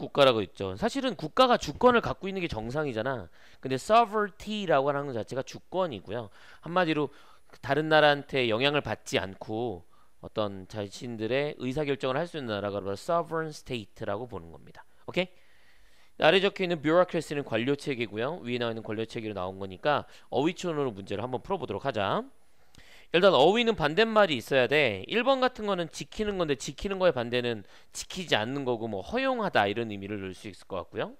국가라고 있죠. 사실은 국가가 주권을 갖고 있는 게 정상이잖아. 근데 sovereignty라고 하는 것 자체가 주권이고요. 한마디로 다른 나라한테 영향을 받지 않고 어떤 자신들의 의사결정을 할 수 있는 나라가 바로 sovereign state라고 보는 겁니다. 오케이? 아래 적혀 있는 bureaucracy는 관료 체계고요. 위에 나와 있는 관료 체계로 나온 거니까 어휘촌으로 문제를 한번 풀어보도록 하자. 일단 어휘는 반대말이 있어야 돼. 1번 같은 거는 지키는 건데 지키는 거에 반대는 지키지 않는 거고 뭐 허용하다 이런 의미를 넣을 수 있을 것 같고요.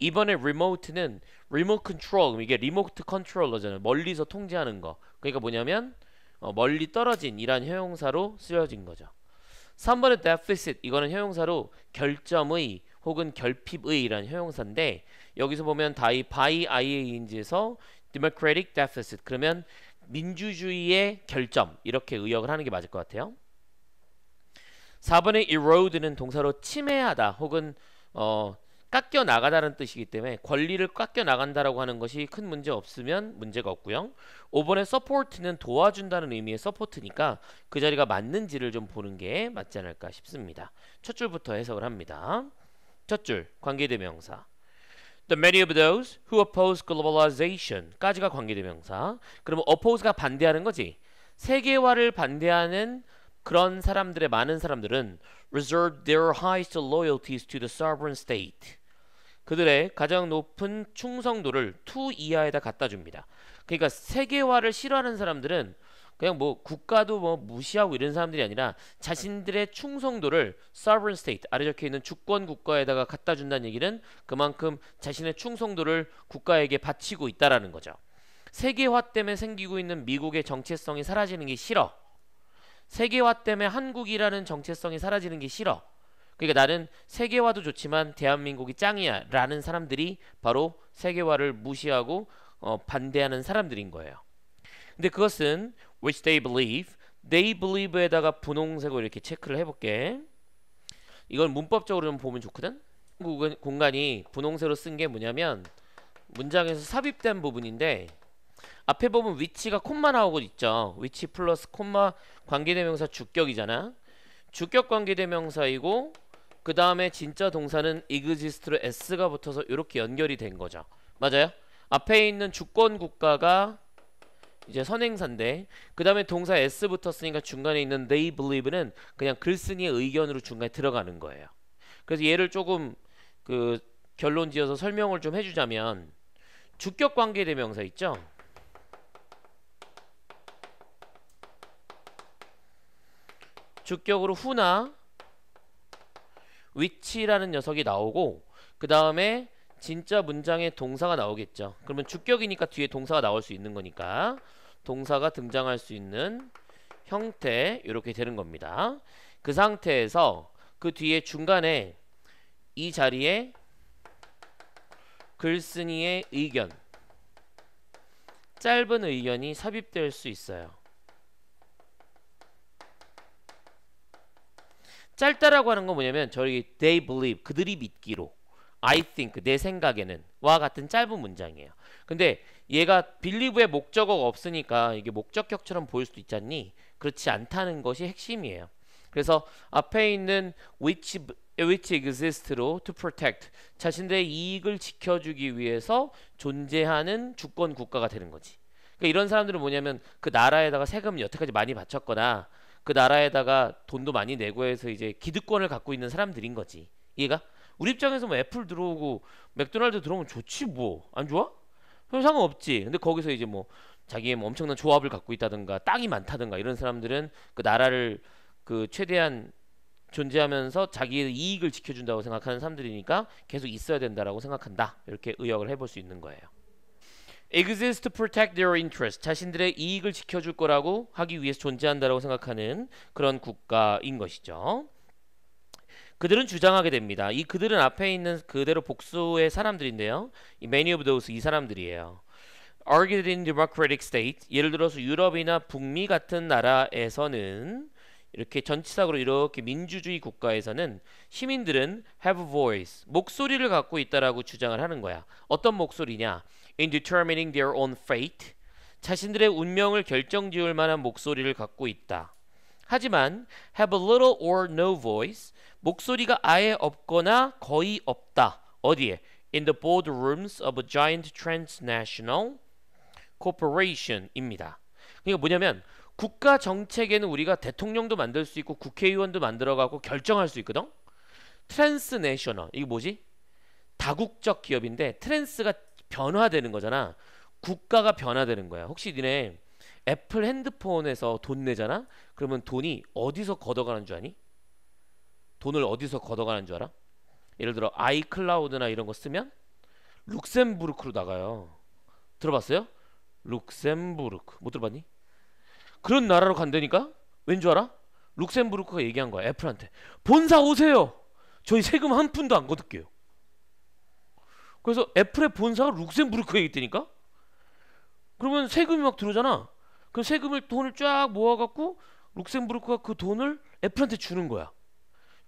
이번에 remote는 remote control 이게 remote c o n t r o l l 잖아요 멀리서 통제하는 거. 그러니까 뭐냐면 어, 멀리 떨어진 이란 형용사로 쓰여진 거죠. 3번의 deficit 이거는 형용사로 결점의 혹은 결핍의 이란 형용사인데 여기서 보면 다이 by IA인지에서 democratic deficit 그러면 민주주의의 결점 이렇게 의역을 하는 게 맞을 것 같아요. 4번의 erode는 동사로 침해하다 혹은 어, 깎여 나가다는 뜻이기 때문에 권리를 깎여 나간다라고 하는 것이 큰 문제 없으면 문제가 없고요. 5번의 support는 도와준다는 의미의 support니까 그 자리가 맞는지를 좀 보는 게 맞지 않을까 싶습니다. 첫 줄부터 해석을 합니다. 첫 줄 관계대명사 The many of those who oppose globalization까지가 관계대명사. 그러면 oppose가 반대하는 거지. 세계화를 반대하는 그런 사람들의 많은 사람들은 r e s e r v e their highest loyalties to the sovereign state. 그들의 가장 높은 충성도를 2 이하에다 갖다 줍니다. 그러니까 세계화를 싫어하는 사람들은 그냥 뭐 국가도 뭐 무시하고 이런 사람들이 아니라 자신들의 충성도를 sovereign state 아래 적혀 있는 주권 국가에다가 갖다 준다는 얘기는 그만큼 자신의 충성도를 국가에게 바치고 있다라는 거죠. 세계화 때문에 생기고 있는 미국의 정체성이 사라지는 게 싫어. 세계화 때문에 한국이라는 정체성이 사라지는 게 싫어. 그러니까 나는 세계화도 좋지만 대한민국이 짱이야 라는 사람들이 바로 세계화를 무시하고 어, 반대하는 사람들인 거예요. 근데 그것은 which they believe. they believe에다가 분홍색으로 이렇게 체크를 해볼게. 이걸 문법적으로 좀 보면 좋거든. 공간이 분홍색으로 쓴 게 뭐냐면 문장에서 삽입된 부분인데 앞에 보면 위치가 콤마 나오고 있죠. 위치 플러스 콤마 관계대명사 주격이잖아. 주격 관계대명사이고 그 다음에 진짜 동사는 exist로 s가 붙어서 이렇게 연결이 된 거죠. 맞아요? 앞에 있는 주권 국가가 이제 선행사인데 그 다음에 동사 s 붙었으니까 중간에 있는 they believe는 그냥 글쓴이의 의견으로 중간에 들어가는 거예요. 그래서 얘를 조금 그 결론 지어서 설명을 좀 해주자면 주격 관계 대명사 있죠? 주격으로 후나 위치라는 녀석이 나오고 그 다음에 진짜 문장에 동사가 나오겠죠. 그러면 주격이니까 뒤에 동사가 나올 수 있는 거니까 동사가 등장할 수 있는 형태 이렇게 되는 겁니다. 그 상태에서 그 뒤에 중간에 이 자리에 글쓴이의 의견 짧은 의견이 삽입될 수 있어요. 짧다라고 하는 건 뭐냐면 저희 they believe 그들이 믿기로 I think 내 생각에는 와 같은 짧은 문장이에요. 근데 얘가 believe의 목적어가 없으니까 이게 목적격처럼 보일 수도 있잖니 그렇지 않다는 것이 핵심이에요. 그래서 앞에 있는 which which exist로 to protect 자신들의 이익을 지켜주기 위해서 존재하는 주권 국가가 되는 거지. 그러니까 이런 사람들은 뭐냐면 그 나라에다가 세금 을 여태까지 많이 바쳤거나 그 나라에다가 돈도 많이 내고 해서 이제 기득권을 갖고 있는 사람들인 거지. 이해가? 우리 입장에서 뭐 애플 들어오고 맥도날드 들어오면 좋지 뭐 안 좋아? 그럼 상관없지. 근데 거기서 이제 뭐 자기의 뭐 엄청난 조합을 갖고 있다든가 땅이 많다든가 이런 사람들은 그 나라를 그 최대한 존재하면서 자기의 이익을 지켜준다고 생각하는 사람들이니까 계속 있어야 된다라고 생각한다. 이렇게 의역을 해볼 수 있는 거예요. exist to protect their interest 자신들의 이익을 지켜줄 거라고 하기 위해서 존재한다라고 생각하는 그런 국가인 것이죠. 그들은 주장하게 됩니다. 이 그들은 앞에 있는 그대로 복수의 사람들인데요. 이 many of those 이 사람들이에요. argued in democratic state 예를 들어서 유럽이나 북미 같은 나라에서는 이렇게 전치사로 이렇게 민주주의 국가에서는 시민들은 have a voice 목소리를 갖고 있다라고 주장을 하는 거야. 어떤 목소리냐? in determining their own fate 자신들의 운명을 결정지을 만한 목소리를 갖고 있다. 하지만 have a little or no voice 목소리가 아예 없거나 거의 없다. 어디에? In the boardrooms of a giant transnational corporation입니다. 그러니까 뭐냐면 국가 정책에는 우리가 대통령도 만들 수 있고 국회의원도 만들어가고 결정할 수 있거든. 트랜스내셔널 이거 뭐지? 다국적 기업인데 트랜스가 변화되는 거잖아. 국가가 변화되는 거야. 혹시 니네 애플 핸드폰에서 돈 내잖아? 그러면 돈이 어디서 걷어가는 줄 아니? 돈을 어디서 걷어가는 줄 알아? 예를 들어 아이클라우드나 이런 거 쓰면 룩셈부르크로 나가요. 들어봤어요? 룩셈부르크. 못 들어봤니? 그런 나라로 간다니까? 왠 줄 알아? 룩셈부르크가 얘기한 거야. 애플한테. 본사 오세요. 저희 세금 한 푼도 안걷을게요 그래서 애플의 본사가 룩셈부르크에 있다니까? 그러면 세금이 막 들어오잖아. 그 세금을 돈을 쫙 모아갖고 룩셈부르크가 그 돈을 애플한테 주는 거야.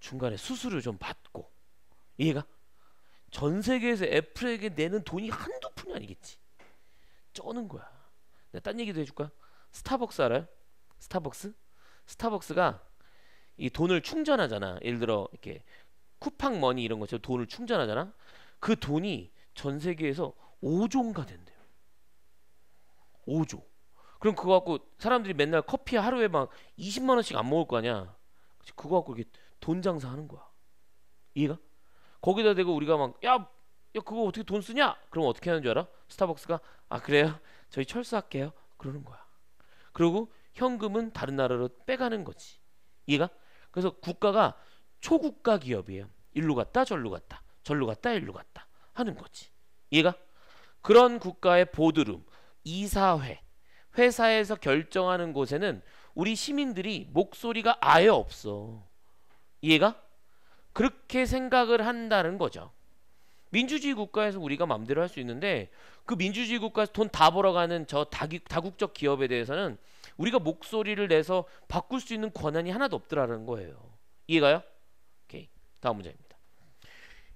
중간에 수수료 좀 받고 이해가? 전 세계에서 애플에게 내는 돈이 한두 푼이 아니겠지. 쩌는 거야. 내가 딴 얘기도 해줄까? 스타벅스 알아요? 스타벅스? 스타벅스가 이 돈을 충전하잖아. 예를 들어 이렇게 쿠팡 머니 이런 것처럼 돈을 충전하잖아. 그 돈이 전 세계에서 5조가 인 된대요. 5조. 그럼 그거 갖고 사람들이 맨날 커피 하루에 막 20만 원씩 안 먹을 거 아니야. 그거 갖고 이렇게 돈 장사하는 거야. 이해가? 거기다 대고 우리가 막 야, 야 그거 어떻게 돈 쓰냐? 그럼 어떻게 하는 줄 알아? 스타벅스가 아 그래요? 저희 철수할게요. 그러는 거야. 그리고 현금은 다른 나라로 빼가는 거지. 이해가? 그래서 국가가 초국가 기업이에요. 일로 갔다 절로 갔다 절로 갔다 일로 갔다 하는 거지. 이해가? 그런 국가의 보드룸, 이사회, 회사에서 결정하는 곳에는 우리 시민들이 목소리가 아예 없어. 이해가? 그렇게 생각을 한다는 거죠. 민주주의 국가에서 우리가 마음대로 할 수 있는데 그 민주주의 국가에서 돈 다 벌어가는 저 다기, 다국적 기업에 대해서는 우리가 목소리를 내서 바꿀 수 있는 권한이 하나도 없더라는 거예요. 이해가요? 오케이. 다음 문제입니다.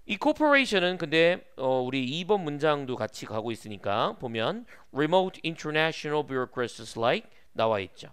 이 corporation은 근데 어, 우리 2번 문장도 같이 가고 있으니까 보면 remote international b u r e a u c r a c i s like 나와 있죠.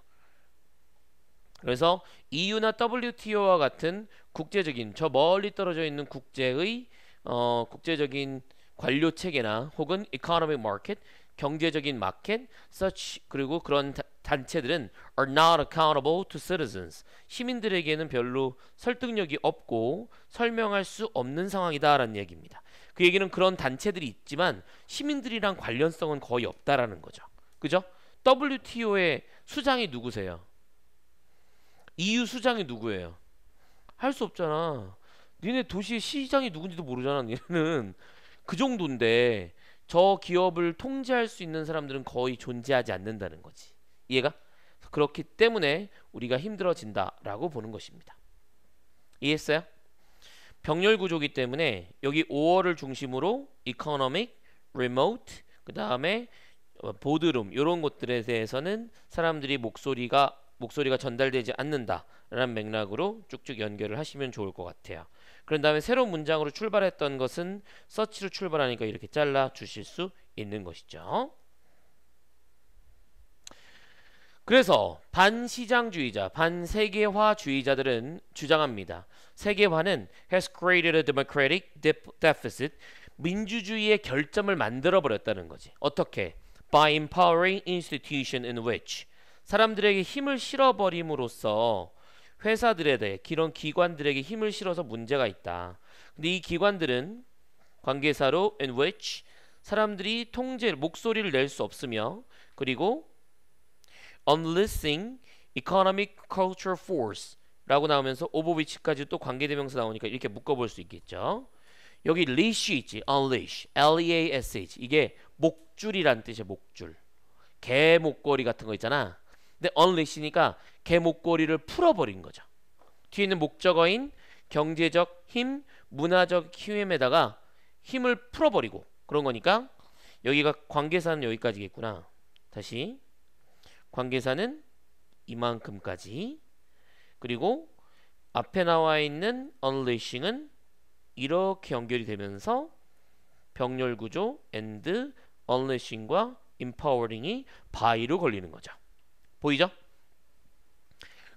그래서 EU나 WTO와 같은 국제적인 저 멀리 떨어져 있는 국제의 어, 국제적인 관료 체계나 혹은 economic market 경제적인 마켓, such 그리고 그런 단체들은 are not accountable to citizens. 시민들에게는 별로 설득력이 없고 설명할 수 없는 상황이다라는 얘기입니다. 그 얘기는 그런 단체들이 있지만 시민들이랑 관련성은 거의 없다라는 거죠. 그죠? WTO의 수장이 누구세요? EU 수장이 누구예요? 할 수 없잖아. 니네 도시의 시장이 누군지도 모르잖아. 니네는 그 정도인데 저 기업을 통제할 수 있는 사람들은 거의 존재하지 않는다는 거지. 이해가? 그렇기 때문에 우리가 힘들어진다라고 보는 것입니다. 이해했어요? 병렬 구조기 때문에 여기 5월을 중심으로 이코노믹, o m i c 그 다음에 보드룸 이런 것들에 대해서는 사람들이 목소리가 목소리가 전달되지 않는다라는 맥락으로 쭉쭉 연결을 하시면 좋을 것 같아요. 그런 다음에 새로운 문장으로 출발했던 것은 서치로 출발하니까 이렇게 잘라 주실 수 있는 것이죠. 그래서 반시장주의자, 반세계화주의자들은 주장합니다. 세계화는 has created a democratic deficit, 민주주의의 결점을 만들어 버렸다는 거지. 어떻게? By empowering institution in which 사람들에게 힘을 실어버림으로써 회사들에 대해 이런 기관들에게 힘을 실어서 문제가 있다. 근데 이 기관들은 관계사로 in which 사람들이 통제 목소리를 낼 수 없으며 그리고 unleashing economic culture force 라고 나오면서 오버비치까지또 관계대명사 나오니까 이렇게 묶어볼 수 있겠죠. 여기 leash 있지. unleash. L-E-A-S-H. 이게 목줄이란 뜻이에요. 목줄. 개 목걸이 같은 거 있잖아. 근데 unleash니까 개 목걸이를 풀어버린 거죠. 뒤에 있는 목적어인 경제적 힘, 문화적 힘에다가 힘을 풀어버리고 그런 거니까 여기가 관계사는 여기까지겠구나. 다시 관계사는 이만큼까지 그리고 앞에 나와 있는 unleashing은 이렇게 연결이 되면서 병렬 구조 and unleashing과 empowering이 바이로 걸리는 거죠. 보이죠?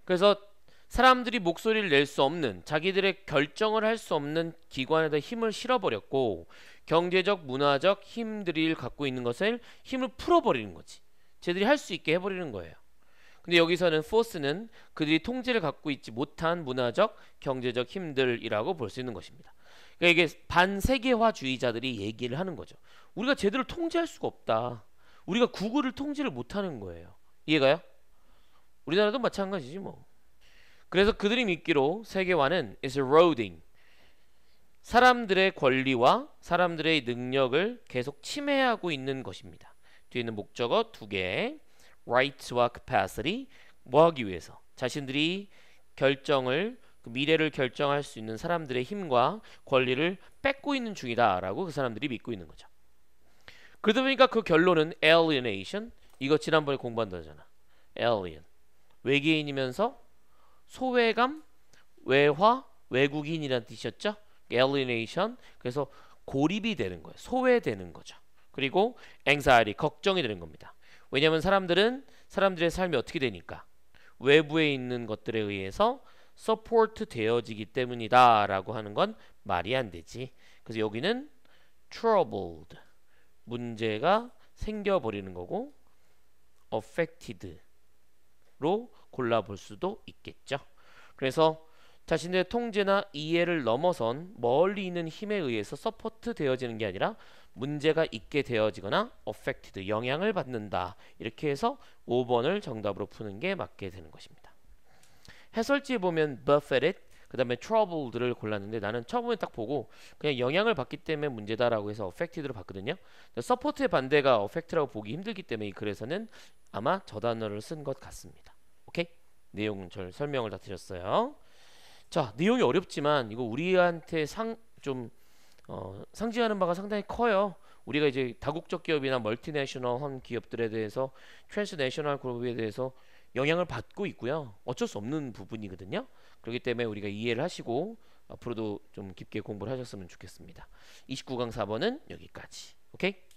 그래서 사람들이 목소리를 낼 수 없는 자기들의 결정을 할 수 없는 기관에다 힘을 실어버렸고 경제적 문화적 힘들을 갖고 있는 것을 힘을 풀어버리는 거지 쟤들이 할 수 있게 해버리는 거예요 근데 여기서는 포스는 그들이 통제를 갖고 있지 못한 문화적 경제적 힘들이라고 볼 수 있는 것입니다 그러니까 이게 반세계화주의자들이 얘기를 하는 거죠 우리가 제대로 통제할 수가 없다 우리가 구글을 통제를 못하는 거예요 이해가요? 우리나라도 마찬가지지 뭐. 그래서 그들이 믿기로 세계화는 is eroding. 사람들의 권리와 사람들의 능력을 계속 침해하고 있는 것입니다. 뒤에 있는 목적어 두 개, rights와 capacity, 뭐 하기 위해서? 자신들이 결정을, 그 미래를 결정할 수 있는 사람들의 힘과 권리를 뺏고 있는 중이다라고 그 사람들이 믿고 있는 거죠. 그러다 보니까 그 결론은 alienation, 이거 지난번에 공부한 다잖아. alien. 외계인이면서 소외감, 외화, 외국인이라는 뜻이었죠. alienation. 그래서 고립이 되는 거예요. 소외되는 거죠. 그리고 anxiety, 걱정이 되는 겁니다. 왜냐하면 사람들은 사람들의 삶이 어떻게 되니까 외부에 있는 것들에 의해서 서포트 되어지기 때문이다 라고 하는 건 말이 안 되지. 그래서 여기는 troubled 문제가 생겨버리는 거고 affected 로 골라볼 수도 있겠죠. 그래서 자신의 통제나 이해를 넘어선 멀리 있는 힘에 의해서 서포트 되어지는 게 아니라 문제가 있게 되어지거나 affected 영향을 받는다 이렇게 해서 5번을 정답으로 푸는 게 맞게 되는 것입니다. 해설지에 보면 buffeted 그 다음에 troubled를 골랐는데 나는 처음에 딱 보고 그냥 영향을 받기 때문에 문제다라고 해서 affected로 봤거든요. 서포트의 반대가 affect라고 보기 힘들기 때문에 이 글에서는 아마 저 단어를 쓴 것 같습니다. 내용 절 설명을 다 드렸어요. 자 내용이 어렵지만 이거 우리한테 상좀 어, 상징하는 바가 상당히 커요. 우리가 이제 다국적 기업이나 멀티내셔널한 기업들에 대해서 트랜스내셔널 그룹에 대해서 영향을 받고 있고요. 어쩔 수 없는 부분이거든요. 그렇기 때문에 우리가 이해를 하시고 앞으로도 좀 깊게 공부를 하셨으면 좋겠습니다. 29강 4번은 여기까지. 오케이?